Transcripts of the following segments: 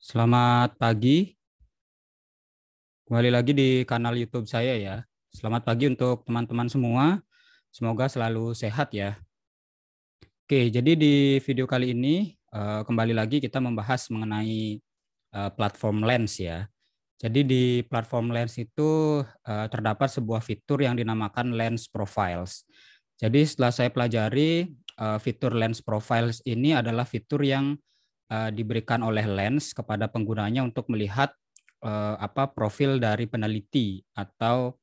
Selamat pagi. Kembali lagi di kanal YouTube saya ya. Selamat pagi untuk teman-teman semua. Semoga selalu sehat ya. Oke, jadi di video kali ini eh, kembali lagi kita membahas mengenai eh, platform Lens ya. Jadi di platform Lens itu eh, terdapat sebuah fitur yang dinamakan Lens Profiles. Jadi setelah saya pelajari fitur Lens Profiles ini adalah fitur yang uh, diberikan oleh Lens kepada penggunanya untuk melihat uh, apa profil dari peneliti atau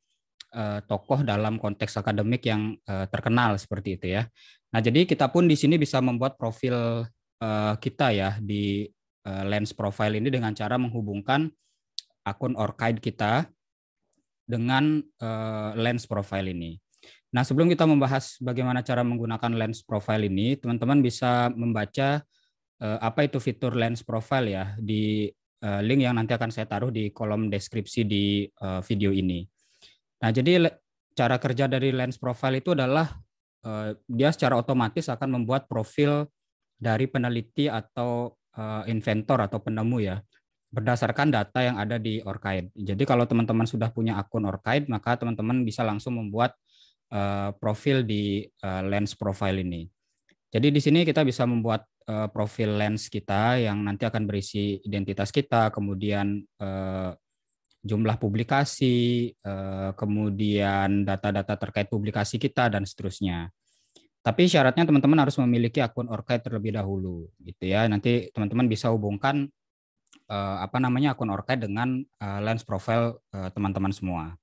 uh, tokoh dalam konteks akademik yang uh, terkenal seperti itu ya. Nah, jadi kita pun di sini bisa membuat profil uh, kita ya di uh, Lens profile ini dengan cara menghubungkan akun Orchid kita dengan uh, Lens profile ini. Nah, sebelum kita membahas bagaimana cara menggunakan lens profile ini, teman-teman bisa membaca uh, apa itu fitur lens profile ya di uh, link yang nanti akan saya taruh di kolom deskripsi di uh, video ini. Nah, jadi cara kerja dari lens profile itu adalah uh, dia secara otomatis akan membuat profil dari peneliti atau uh, inventor atau penemu ya berdasarkan data yang ada di Orchid. Jadi kalau teman-teman sudah punya akun Orchid, maka teman-teman bisa langsung membuat uh, profil di uh, lens profile ini. Jadi di sini kita bisa membuat uh, profil lens kita yang nanti akan berisi identitas kita, kemudian uh, jumlah publikasi, uh, kemudian data-data terkait publikasi kita dan seterusnya. Tapi syaratnya teman-teman harus memiliki akun Orkait terlebih dahulu, gitu ya. Nanti teman-teman bisa hubungkan uh, apa namanya akun Orkait dengan uh, lens profile uh, teman-teman semua.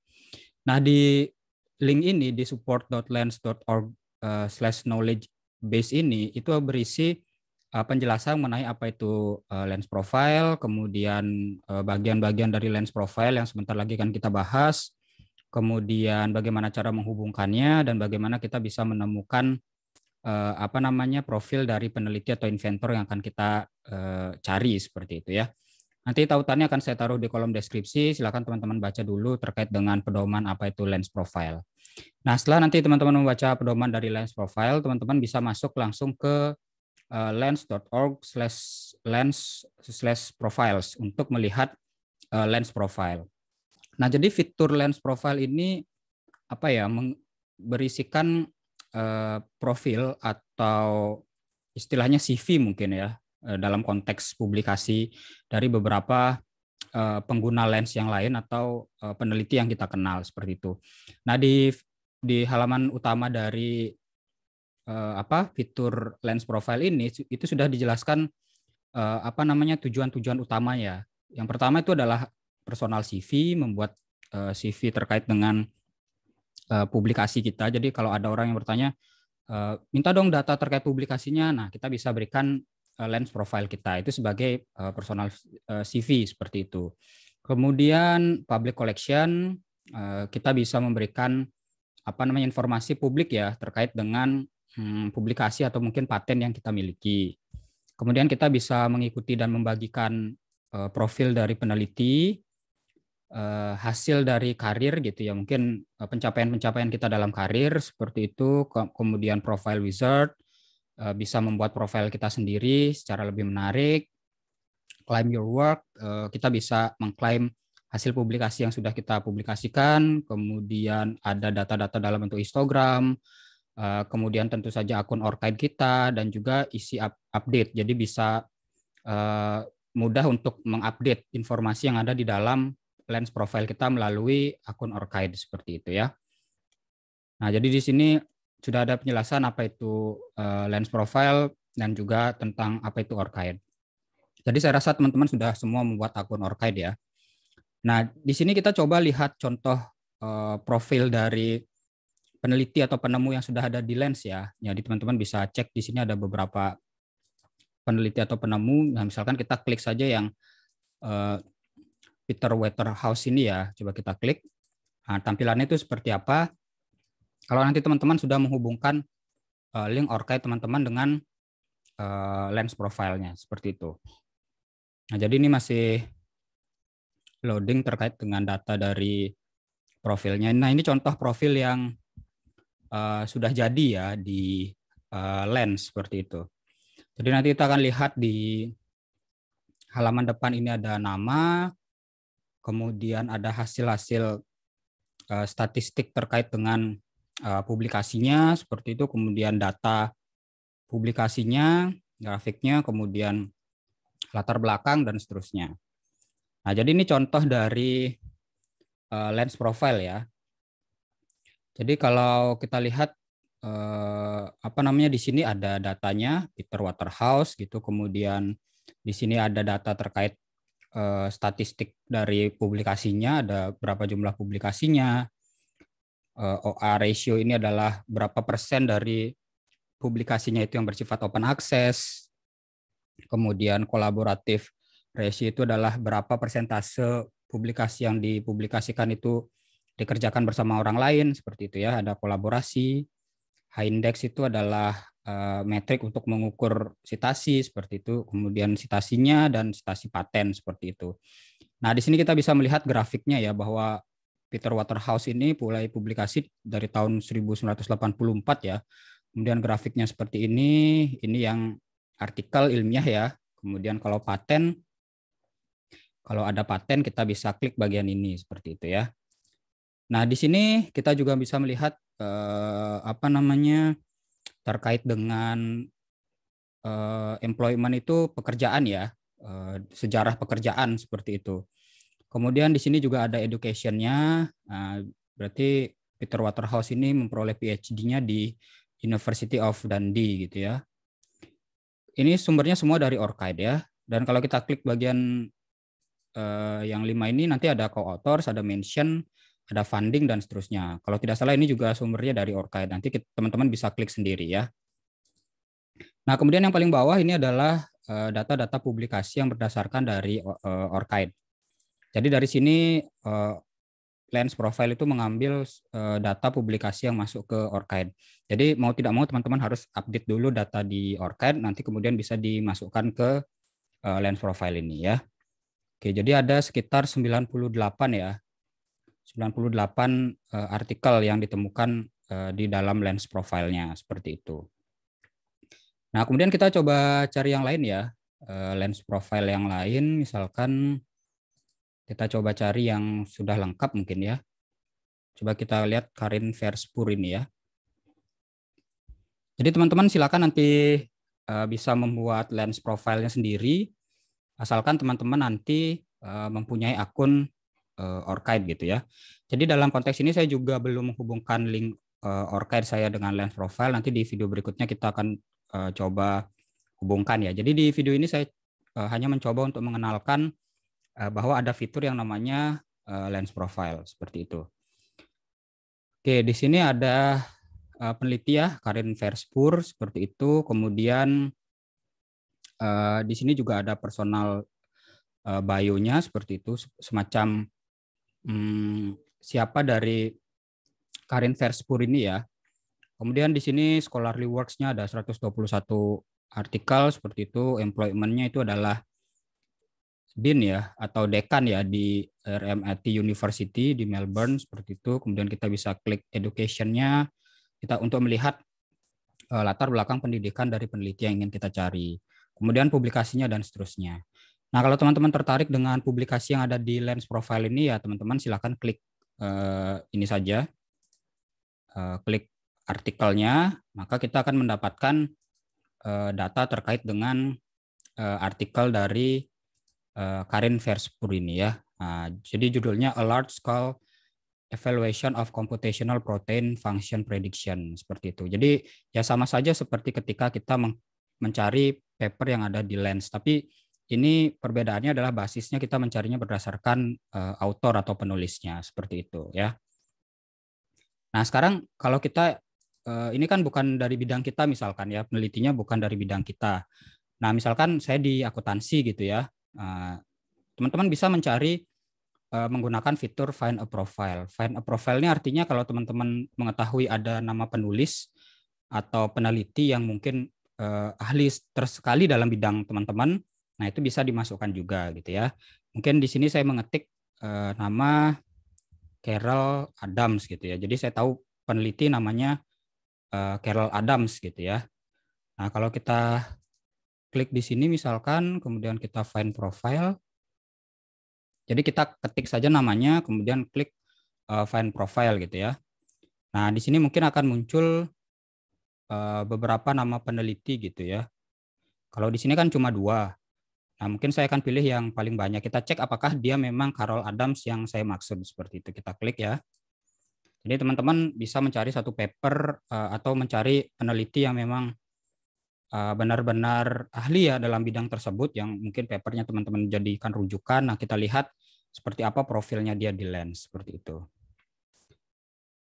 Nah di link ini di support.lens.org/knowledge ini itu berisi Eh, penjelasan mengenai apa itu eh, lens profile, kemudian eh, bagian-bagian dari lens profile yang sebentar lagi akan kita bahas, kemudian bagaimana cara menghubungkannya dan bagaimana kita bisa menemukan apa namanya profil dari peneliti atau inventor yang akan kita cari seperti itu ya. Nanti tautannya akan saya taruh di kolom deskripsi. Silakan teman-teman baca dulu terkait dengan pedoman apa itu lens profile. Nah, setelah nanti teman-teman membaca pedoman dari lens profile, teman-teman bisa masuk langsung ke Eh, lens.org lens slash profiles untuk melihat eh, lens profile. Nah, jadi fitur lens profile ini apa ya berisikan eh, profil atau istilahnya CV mungkin ya dalam konteks publikasi dari beberapa pengguna lens yang lain atau peneliti yang kita kenal seperti itu. Nah, di di halaman utama dari uh, apa fitur lens profile ini itu sudah dijelaskan uh, apa namanya tujuan-tujuan utama ya Yang pertama itu adalah personal CV, membuat uh, eh, CV terkait dengan uh, publikasi kita. Jadi kalau ada orang yang bertanya uh, minta dong data terkait publikasinya, nah kita bisa berikan uh, lens profile kita itu sebagai uh, personal uh, CV seperti itu. Kemudian public collection kita bisa memberikan apa namanya informasi publik ya terkait dengan hmm, publikasi atau mungkin paten yang kita miliki. Kemudian kita bisa mengikuti dan membagikan uh, profil dari peneliti, uh, hasil dari karir gitu ya, mungkin eh, pencapaian-pencapaian kita dalam karir seperti itu, ke kemudian profile wizard uh, bisa membuat profil kita sendiri secara lebih menarik, claim your work, uh, kita bisa mengklaim hasil publikasi yang sudah kita publikasikan, kemudian ada data-data dalam bentuk histogram, Eh, kemudian tentu saja akun Orchid kita dan juga isi update. Jadi bisa eh, mudah untuk mengupdate informasi yang ada di dalam lens profile kita melalui akun Orchid seperti itu ya. Nah, jadi di sini sudah ada penjelasan apa itu eh, lens profile dan juga tentang apa itu Orchid. Jadi saya rasa teman-teman sudah semua membuat akun Orchid ya. Nah, di sini kita coba lihat contoh profil dari peneliti atau penemu yang sudah ada di Lens ya. Jadi teman-teman bisa cek di sini ada beberapa peneliti atau penemu. Nah, misalkan kita klik saja yang uh, Peter Waterhouse ini ya. Coba kita klik. Nah, tampilannya itu seperti apa? Kalau nanti teman-teman sudah menghubungkan uh, link Orkai teman-teman dengan uh, lens profilnya seperti itu. Nah, jadi ini masih loading terkait dengan data dari profilnya. Nah, ini contoh profil yang Eh, sudah jadi ya di uh, lens seperti itu. Jadi nanti kita akan lihat di halaman depan ini ada nama, kemudian ada hasil-hasil uh, statistik terkait dengan uh, publikasinya seperti itu, kemudian data publikasinya, grafiknya, kemudian latar belakang dan seterusnya. Nah, jadi ini contoh dari uh, lens profile ya. Jadi kalau kita lihat eh, apa namanya di sini ada datanya Peter Waterhouse gitu, kemudian di sini ada data terkait eh, statistik dari publikasinya, ada berapa jumlah publikasinya. Eh, OA ratio ini adalah berapa persen dari publikasinya itu yang bersifat open access. Kemudian kolaboratif ratio itu adalah berapa persentase publikasi yang dipublikasikan itu dikerjakan bersama orang lain seperti itu ya ada kolaborasi high index itu adalah uh, metrik untuk mengukur sitasi seperti itu kemudian sitasinya dan sitasi paten seperti itu nah di sini kita bisa melihat grafiknya ya bahwa Peter Waterhouse ini mulai publikasi dari tahun 1984 ya kemudian grafiknya seperti ini ini yang artikel ilmiah ya kemudian kalau paten kalau ada paten kita bisa klik bagian ini seperti itu ya Nah, di sini kita juga bisa melihat eh, apa namanya terkait dengan eh, employment itu pekerjaan ya, eh, sejarah pekerjaan seperti itu. Kemudian di sini juga ada educationnya, nah, berarti Peter Waterhouse ini memperoleh PhD-nya di University of Dundee gitu ya. Ini sumbernya semua dari Orchid ya. Dan kalau kita klik bagian eh, yang lima ini nanti ada co-authors, ada mention, ada funding dan seterusnya. Kalau tidak salah ini juga sumbernya dari Orkaid. Nanti teman-teman bisa klik sendiri ya. Nah, kemudian yang paling bawah ini adalah eh, data-data publikasi yang berdasarkan dari eh, Orkaid. Jadi dari sini eh, Lens Profile itu mengambil data publikasi yang masuk ke Orkaid. Jadi mau tidak mau teman-teman harus update dulu data di Orkaid nanti kemudian bisa dimasukkan ke Lens Profile ini ya. Oke, jadi ada sekitar 98 ya 98 uh, eh, artikel yang ditemukan uh, di dalam lens profilnya seperti itu. Nah, kemudian kita coba cari yang lain ya. Uh, lens profile yang lain misalkan kita coba cari yang sudah lengkap mungkin ya. Coba kita lihat Karin Verspur ini ya. Jadi teman-teman silakan nanti uh, bisa membuat lens profilnya sendiri asalkan teman-teman nanti uh, mempunyai akun uh, Orchid gitu ya. Jadi dalam konteks ini saya juga belum menghubungkan link uh, Orchid saya dengan lens profile. Nanti di video berikutnya kita akan uh, coba hubungkan ya. Jadi di video ini saya uh, hanya mencoba untuk mengenalkan uh, bahwa ada fitur yang namanya uh, lens profile seperti itu. Oke, di sini ada uh, peneliti ya, Karin Verspur seperti itu. Kemudian uh, di sini juga ada personal uh, bio-nya seperti itu, semacam hmm, siapa dari Karin Verspur ini ya. Kemudian di sini scholarly works-nya ada 121 artikel seperti itu, employment-nya itu adalah dean ya atau dekan ya di RMIT University di Melbourne seperti itu. Kemudian kita bisa klik education-nya kita untuk melihat eh, latar belakang pendidikan dari peneliti yang ingin kita cari. Kemudian publikasinya dan seterusnya. Nah, kalau teman-teman tertarik dengan publikasi yang ada di Lens Profile ini ya teman-teman silahkan klik uh, ini saja. uh, klik artikelnya, maka kita akan mendapatkan uh, data terkait dengan uh, artikel dari uh, Karin Verspur ini ya. Nah, jadi judulnya A Large Scale Evaluation of Computational Protein Function Prediction seperti itu. Jadi ya sama saja seperti ketika kita mencari paper yang ada di Lens, tapi ini perbedaannya adalah basisnya kita mencarinya berdasarkan uh, autor atau penulisnya seperti itu ya. Nah, sekarang kalau kita uh, ini kan bukan dari bidang kita misalkan ya, penelitinya bukan dari bidang kita. Nah, misalkan saya di akuntansi gitu ya. teman eh, teman-teman bisa mencari uh, menggunakan fitur find a profile. Find a profile ini artinya kalau teman-teman mengetahui ada nama penulis atau peneliti yang mungkin uh, ahli tersekali dalam bidang teman-teman, Nah, itu bisa dimasukkan juga gitu ya. Mungkin di sini saya mengetik eh, nama Carol Adams gitu ya. Jadi saya tahu peneliti namanya eh, Carol Adams gitu ya. Nah, kalau kita klik di sini misalkan kemudian kita find profile. Jadi kita ketik saja namanya kemudian klik eh, find profile gitu ya. Nah, di sini mungkin akan muncul eh, beberapa nama peneliti gitu ya. Kalau di sini kan cuma dua. Nah, mungkin saya akan pilih yang paling banyak. Kita cek apakah dia memang Carol Adams yang saya maksud seperti itu. Kita klik ya. Jadi teman-teman bisa mencari satu paper eh, atau mencari peneliti yang memang eh, benar-benar ahli ya dalam bidang tersebut yang mungkin papernya teman-teman jadikan rujukan. Nah, kita lihat seperti apa profilnya dia di lens seperti itu.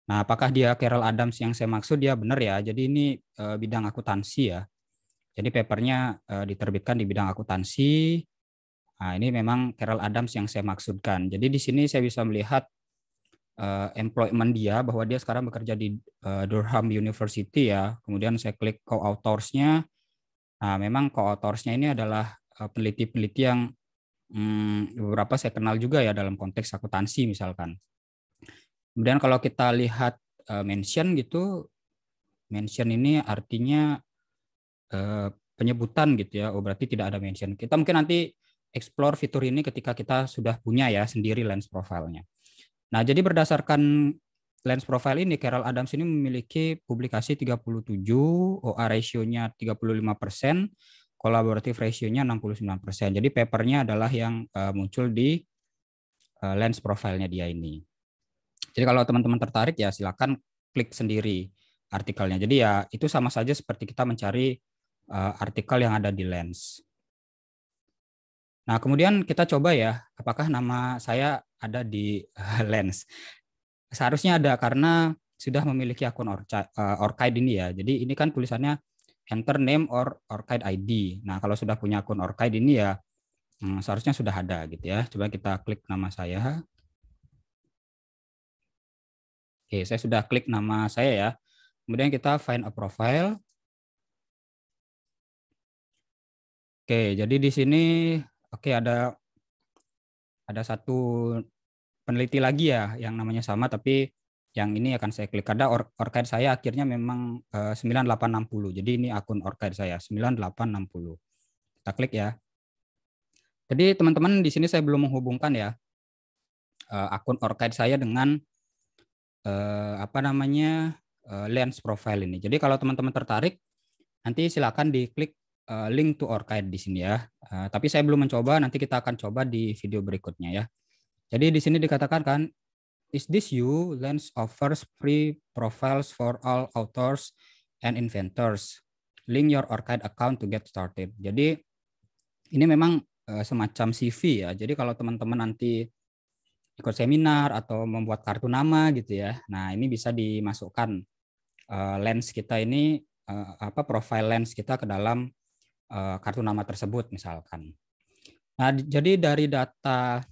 Nah, apakah dia Carol Adams yang saya maksud? Dia ya, benar ya. Jadi ini eh, bidang akuntansi ya. Jadi papernya uh, diterbitkan di bidang akuntansi. Nah, ini memang Carol Adams yang saya maksudkan. Jadi di sini saya bisa melihat uh, employment dia bahwa dia sekarang bekerja di uh, Durham University ya. Kemudian saya klik co-authorsnya. Nah, memang co-authorsnya ini adalah peneliti-peneliti yang hmm, beberapa saya kenal juga ya dalam konteks akuntansi misalkan. Kemudian kalau kita lihat uh, mention gitu, mention ini artinya Eh, penyebutan gitu ya. Oh berarti tidak ada mention. Kita mungkin nanti explore fitur ini ketika kita sudah punya ya sendiri lens profilnya. Nah, jadi berdasarkan lens profile ini Carol Adams ini memiliki publikasi 37, OA ratio-nya 35%, kolaboratif ratio-nya 69%. Jadi papernya adalah yang eh, muncul di uh, lens profilnya dia ini. Jadi kalau teman-teman tertarik ya silakan klik sendiri artikelnya. Jadi ya itu sama saja seperti kita mencari uh, artikel yang ada di Lens. Nah, kemudian kita coba ya, apakah nama saya ada di uh, Lens. Seharusnya ada karena sudah memiliki akun orca, eh, ini ya. Jadi ini kan tulisannya enter name or Orchid ID. Nah, kalau sudah punya akun Orchid ini ya hmm, seharusnya sudah ada gitu ya. Coba kita klik nama saya. Oke, saya sudah klik nama saya ya. Kemudian kita find a profile. Oke, jadi di sini oke ada ada satu peneliti lagi ya yang namanya sama tapi yang ini akan saya klik ada or orchid saya akhirnya memang eh, uh, 9860. Jadi ini akun orchid saya 9860. Kita klik ya. Jadi teman-teman di sini saya belum menghubungkan ya uh, akun orchid saya dengan uh, apa namanya uh, lens profile ini. Jadi kalau teman-teman tertarik nanti silakan diklik Eh, link to Orchid di sini ya. Uh, tapi saya belum mencoba, nanti kita akan coba di video berikutnya ya. Jadi di sini dikatakan kan, is this you? Lens offers free profiles for all authors and inventors. Link your Orchid account to get started. Jadi ini memang uh, semacam CV ya. Jadi kalau teman-teman nanti ikut seminar atau membuat kartu nama gitu ya. Nah, ini bisa dimasukkan uh, lens kita ini apa profile lens kita ke dalam Eh, kartu nama tersebut misalkan. Nah, jadi dari data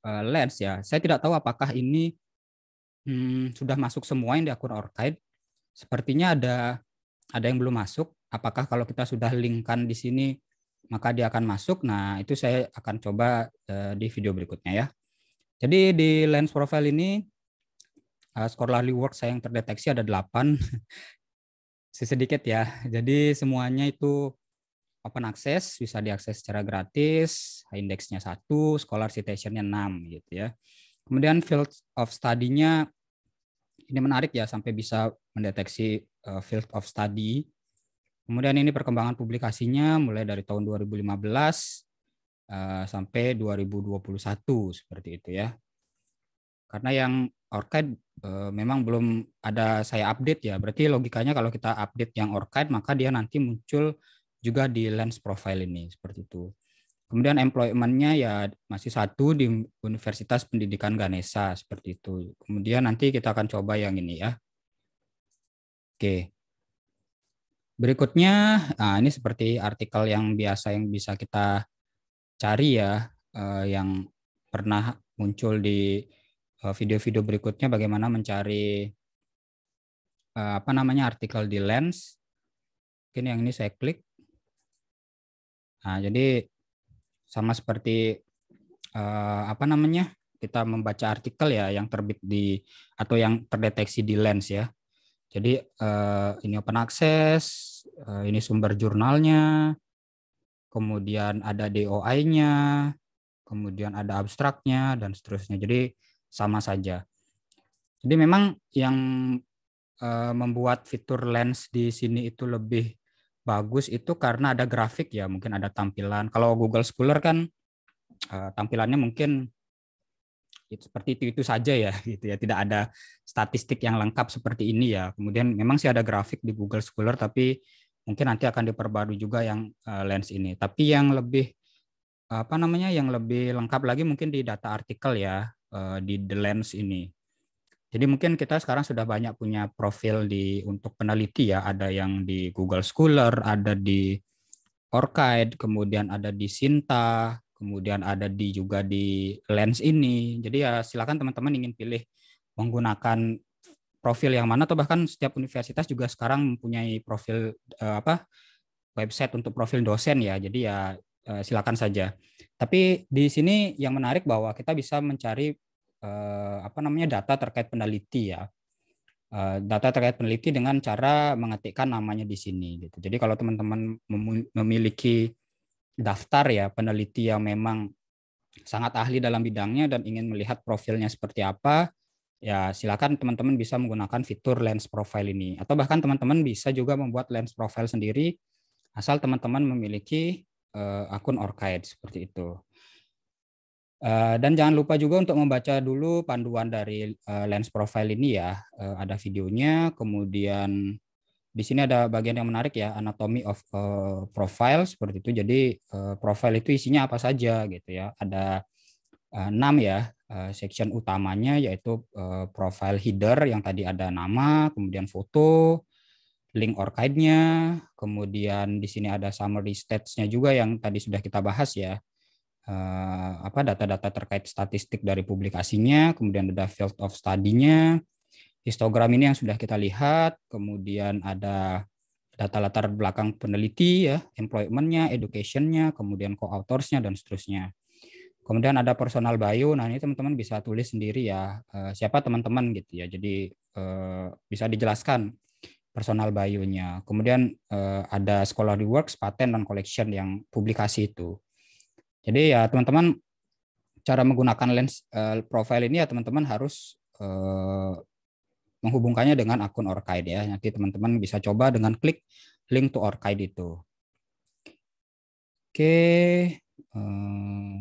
eh, Lens ya, saya tidak tahu apakah ini hmm, sudah masuk semua yang di akun Orchid. Sepertinya ada ada yang belum masuk. Apakah kalau kita sudah linkkan di sini maka dia akan masuk? Nah, itu saya akan coba eh, di video berikutnya ya. Jadi di Lens Profile ini uh, skor Lali Work saya yang terdeteksi ada 8. sedikit ya. Jadi semuanya itu open access, bisa diakses secara gratis, indeksnya satu, scholar citation-nya 6 gitu ya. Kemudian field of study-nya ini menarik ya sampai bisa mendeteksi eh, field of study. Kemudian ini perkembangan publikasinya mulai dari tahun 2015 uh, eh, sampai 2021 seperti itu ya. Karena yang Orchid uh, memang belum ada saya update ya. Berarti logikanya kalau kita update yang Orchid maka dia nanti muncul juga di lens profile ini seperti itu. Kemudian employment-nya ya masih satu di Universitas Pendidikan Ganesha seperti itu. Kemudian nanti kita akan coba yang ini ya. Oke. Berikutnya, nah ini seperti artikel yang biasa yang bisa kita cari ya, eh, yang pernah muncul di Eh, video-video berikutnya bagaimana mencari eh, apa namanya artikel di Lens. Mungkin yang ini saya klik. Nah, jadi sama seperti eh, apa namanya? kita membaca artikel ya yang terbit di atau yang terdeteksi di Lens ya. Jadi ini open access, ini sumber jurnalnya, kemudian ada DOI-nya, kemudian ada abstraknya dan seterusnya. Jadi sama saja. Jadi memang yang uh, membuat fitur lens di sini itu lebih bagus itu karena ada grafik ya, mungkin ada tampilan. Kalau Google Scholar kan uh, tampilannya mungkin itu seperti itu itu saja ya gitu ya tidak ada statistik yang lengkap seperti ini ya kemudian memang sih ada grafik di Google Scholar tapi mungkin nanti akan diperbarui juga yang uh, lens ini tapi yang lebih apa namanya yang lebih lengkap lagi mungkin di data artikel ya Eh, di The Lens ini. Jadi mungkin kita sekarang sudah banyak punya profil di untuk peneliti ya, ada yang di Google Scholar, ada di Orchid, kemudian ada di Sinta, kemudian ada di juga di Lens ini. Jadi ya silakan teman-teman ingin pilih menggunakan profil yang mana atau bahkan setiap universitas juga sekarang mempunyai profil eh, apa website untuk profil dosen ya. Jadi ya eh, silakan saja. Tapi di sini yang menarik bahwa kita bisa mencari eh, apa namanya data terkait peneliti ya eh, data terkait peneliti dengan cara mengetikkan namanya di sini gitu jadi kalau teman-teman memiliki daftar ya peneliti yang memang sangat ahli dalam bidangnya dan ingin melihat profilnya seperti apa ya silakan teman-teman bisa menggunakan fitur lens profile ini atau bahkan teman-teman bisa juga membuat lens profile sendiri asal teman-teman memiliki uh, akun Orchid seperti itu. Eh, dan jangan lupa juga untuk membaca dulu panduan dari uh, lens profile ini ya. Uh, ada videonya, kemudian di sini ada bagian yang menarik ya, anatomy of uh, profile seperti itu. Jadi uh, profile itu isinya apa saja gitu ya. Ada enam ya, uh, section utamanya yaitu uh, profile header yang tadi ada nama, kemudian foto, link orchid kemudian di sini ada summary stats-nya juga yang tadi sudah kita bahas ya. Eh, apa data-data terkait statistik dari publikasinya, kemudian ada field of study-nya, histogram ini yang sudah kita lihat, kemudian ada data latar belakang peneliti ya, employment-nya, education-nya, kemudian co-authorsnya dan seterusnya. Kemudian ada personal bio. Nah, ini teman-teman bisa tulis sendiri ya eh, siapa teman-teman gitu ya. Jadi eh, bisa dijelaskan personal bio-nya. Kemudian ada scholarly works, patent dan collection yang publikasi itu. Jadi ya teman-teman cara menggunakan lens uh, profile ini ya teman-teman harus uh, menghubungkannya dengan akun Orchid ya. Nanti teman-teman bisa coba dengan klik link to Orchid itu. Oke, eh,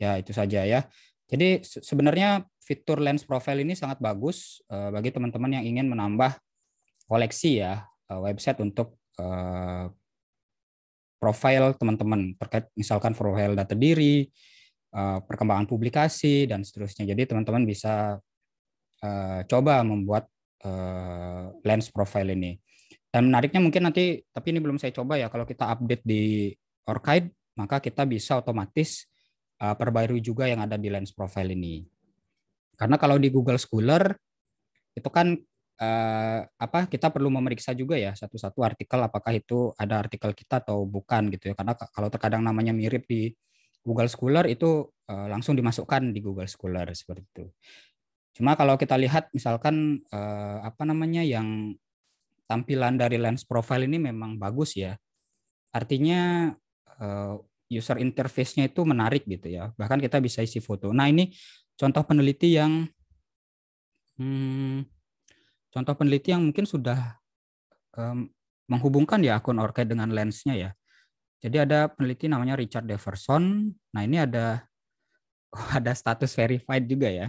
ya itu saja ya. Jadi sebenarnya fitur lens profile ini sangat bagus bagi teman-teman yang ingin menambah koleksi ya website untuk profil teman-teman terkait misalkan profil data diri, eh, perkembangan publikasi dan seterusnya. Jadi teman-teman bisa eh, coba membuat eh, lens profile ini. Dan menariknya mungkin nanti, tapi ini belum saya coba ya, kalau kita update di Orchid, maka kita bisa otomatis perbarui juga yang ada di lens profile ini. Karena kalau di Google Scholar, itu kan eh, apa kita perlu memeriksa juga ya satu-satu artikel apakah itu ada artikel kita atau bukan gitu ya karena kalau terkadang namanya mirip di Google Scholar itu eh, langsung dimasukkan di Google Scholar seperti itu. Cuma kalau kita lihat misalkan eh, apa namanya yang tampilan dari lens profile ini memang bagus ya. Artinya eh, user interface-nya itu menarik gitu ya. Bahkan kita bisa isi foto. Nah, ini contoh peneliti yang hmm, contoh peneliti yang mungkin sudah um, menghubungkan ya akun orchid dengan lensnya ya. Jadi ada peneliti namanya Richard Deverson. Nah ini ada oh, ada status verified juga ya.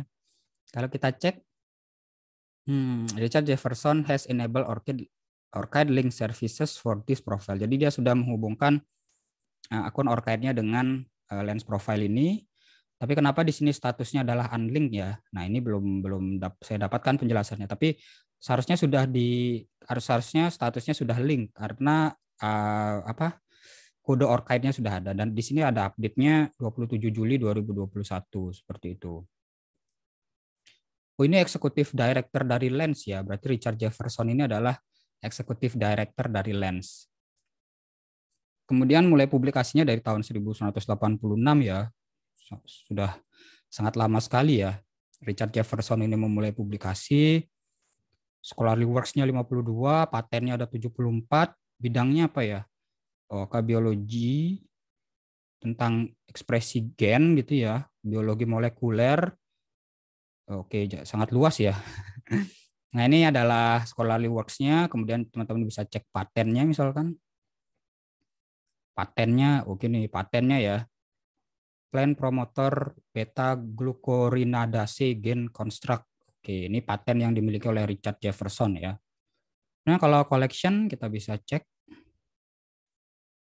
Kalau kita cek, hmm, Richard Jefferson has enabled orchid orchid link services for this profile. Jadi dia sudah menghubungkan uh, akun orchidnya dengan uh, lens profile ini. Tapi kenapa di sini statusnya adalah unlink ya? Nah ini belum belum dap saya dapatkan penjelasannya. Tapi seharusnya sudah di harus seharusnya statusnya sudah link karena uh, apa kode orchid sudah ada dan di sini ada update-nya 27 Juli 2021 seperti itu. Oh ini eksekutif director dari Lens ya, berarti Richard Jefferson ini adalah eksekutif director dari Lens. Kemudian mulai publikasinya dari tahun 1986 ya, sudah sangat lama sekali ya. Richard Jefferson ini memulai publikasi, scholarly works-nya 52, patennya ada 74, bidangnya apa ya? Oh, biologi tentang ekspresi gen gitu ya, biologi molekuler. Oke, sangat luas ya. Nah, ini adalah scholarly works-nya, kemudian teman-teman bisa cek patennya misalkan. Patennya, oke nih, patennya ya. Plan promoter beta glucorinidase gen construct Oke, ini paten yang dimiliki oleh Richard Jefferson ya. Nah, kalau collection kita bisa cek.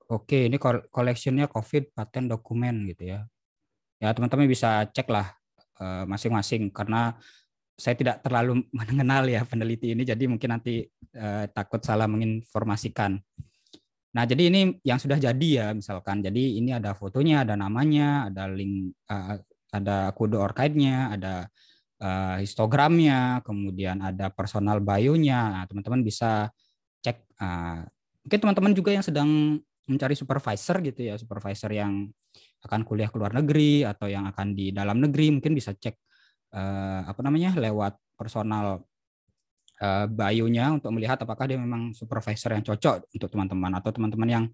Oke, ini collectionnya COVID paten dokumen gitu ya. Ya, teman-teman bisa cek lah eh, masing-masing karena saya tidak terlalu mengenal ya peneliti ini jadi mungkin nanti uh, takut salah menginformasikan. Nah, jadi ini yang sudah jadi ya misalkan. Jadi ini ada fotonya, ada namanya, ada link uh, ada kode orchidnya, ada Eh, histogramnya, kemudian ada personal bio-nya. Nah, teman-teman bisa cek. Uh, mungkin teman-teman juga yang sedang mencari supervisor gitu ya, supervisor yang akan kuliah ke luar negeri atau yang akan di dalam negeri mungkin bisa cek uh, apa namanya lewat personal uh, bio-nya untuk melihat apakah dia memang supervisor yang cocok untuk teman-teman atau teman-teman yang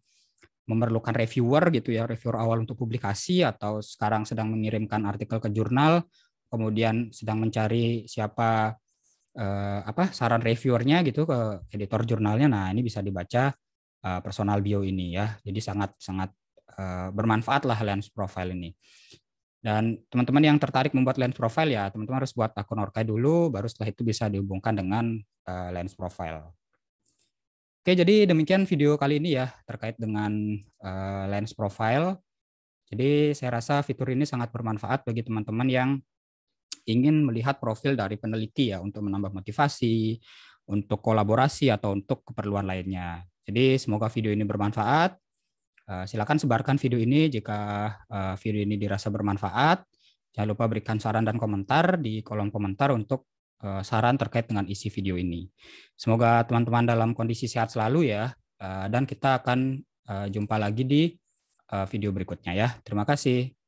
memerlukan reviewer gitu ya, reviewer awal untuk publikasi atau sekarang sedang mengirimkan artikel ke jurnal kemudian sedang mencari siapa eh, apa saran reviewernya gitu ke editor jurnalnya. Nah, ini bisa dibaca eh, personal bio ini ya. Jadi sangat sangat eh, bermanfaat lah lens profile ini. Dan teman-teman yang tertarik membuat lens profile ya, teman-teman harus buat akun Orkai dulu, baru setelah itu bisa dihubungkan dengan uh, lens profile. Oke, jadi demikian video kali ini ya terkait dengan uh, lens profile. Jadi saya rasa fitur ini sangat bermanfaat bagi teman-teman yang ingin melihat profil dari peneliti ya untuk menambah motivasi, untuk kolaborasi atau untuk keperluan lainnya. Jadi semoga video ini bermanfaat. Eh, silakan sebarkan video ini jika eh, video ini dirasa bermanfaat. Jangan lupa berikan saran dan komentar di kolom komentar untuk eh, saran terkait dengan isi video ini. Semoga teman-teman dalam kondisi sehat selalu ya, dan kita akan jumpa lagi di video berikutnya ya. Terima kasih.